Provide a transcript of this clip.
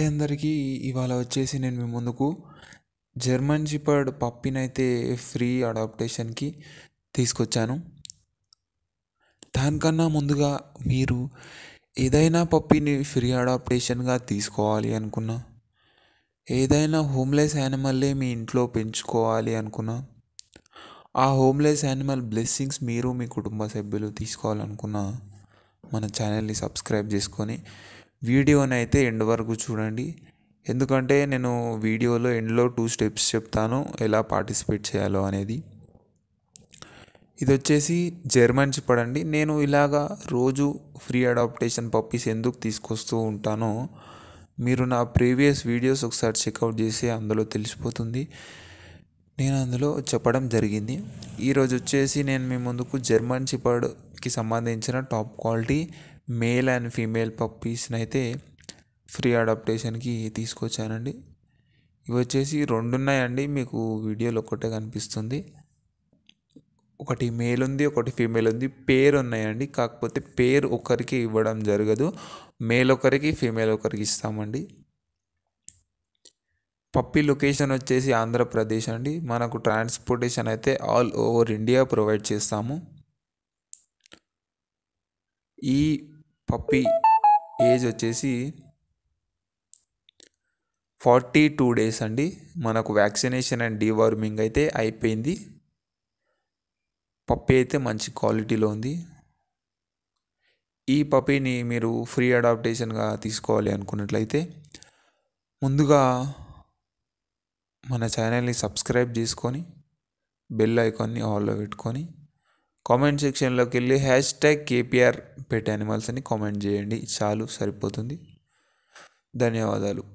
hi అందరికీ ఇవాళ వచ్చేసి నేను మీ ముందుకు జర్మన్ షిపర్డ్ పప్పినైతే ఫ్రీ అడాప్టేషన్కి తీసుకొచ్చాను దానికన్నా ముందుగా మీరు ఏదైనా పప్పిని ఫ్రీ అడాప్టేషన్గా తీసుకోవాలి అనుకున్నా ఏదైనా హోమ్లెస్ యానిమల్లే మీ ఇంట్లో పెంచుకోవాలి అనుకున్నా ఆ హోమ్లెస్ యానిమల్ బ్లెస్సింగ్స్ మీరు మీ కుటుంబ సభ్యులు తీసుకోవాలనుకున్నా మన ఛానల్ని సబ్స్క్రైబ్ చేసుకొని వీడియోని అయితే ఎండ్ వరకు చూడండి ఎందుకంటే నేను వీడియోలో ఎండ్లో టూ స్టెప్స్ చెప్తాను ఎలా పార్టిసిపేట్ చేయాలో అనేది ఇది వచ్చేసి జర్మన్ చిప్పడ్ అండి నేను ఇలాగా రోజు ఫ్రీ అడాప్టేషన్ పప్పీస్ ఎందుకు తీసుకొస్తూ ఉంటానో మీరు నా ప్రీవియస్ వీడియోస్ ఒకసారి చెక్అవుట్ చేసి అందులో తెలిసిపోతుంది నేను అందులో చెప్పడం జరిగింది ఈరోజు వచ్చేసి నేను మీ ముందుకు జర్మన్ చిప్పడ్కి సంబంధించిన top quality male and female పప్పీస్ని అయితే ఫ్రీ అడాప్టేషన్కి తీసుకొచ్చానండి ఇవి వచ్చేసి రెండు ఉన్నాయండి మీకు వీడియోలో ఒకటే కనిపిస్తుంది ఒకటి మేల్ ఉంది ఒకటి ఫీమేల్ ఉంది పేరు ఉన్నాయండి కాకపోతే పేరు ఒకరికి ఇవ్వడం జరగదు మేల్ ఒకరికి ఫీమేల్ ఒకరికి ఇస్తామండి పప్పీ లొకేషన్ వచ్చేసి ఆంధ్రప్రదేశ్ అండి మనకు ట్రాన్స్పోర్టేషన్ అయితే ఆల్ ఓవర్ ఇండియా ప్రొవైడ్ చేస్తాము ఈ పప్పీ ఏజ్ వచ్చేసి ఫార్టీ టూ డేస్ అండి మనకు వ్యాక్సినేషన్ అండ్ డీవార్మింగ్ అయితే అయిపోయింది పప్పీ అయితే మంచి క్వాలిటీలో ఉంది ఈ పప్పీని మీరు ఫ్రీ అడాప్టేషన్గా తీసుకోవాలి అనుకున్నట్లయితే ముందుగా మన ఛానల్ని సబ్స్క్రైబ్ చేసుకొని బెల్ ఐకాన్ని ఆల్లో పెట్టుకొని కామెంట్ సెక్షన్లోకి వెళ్ళి hashtag KPR pet animals అని కామెంట్ చేయండి చాలు సరిపోతుంది ధన్యవాదాలు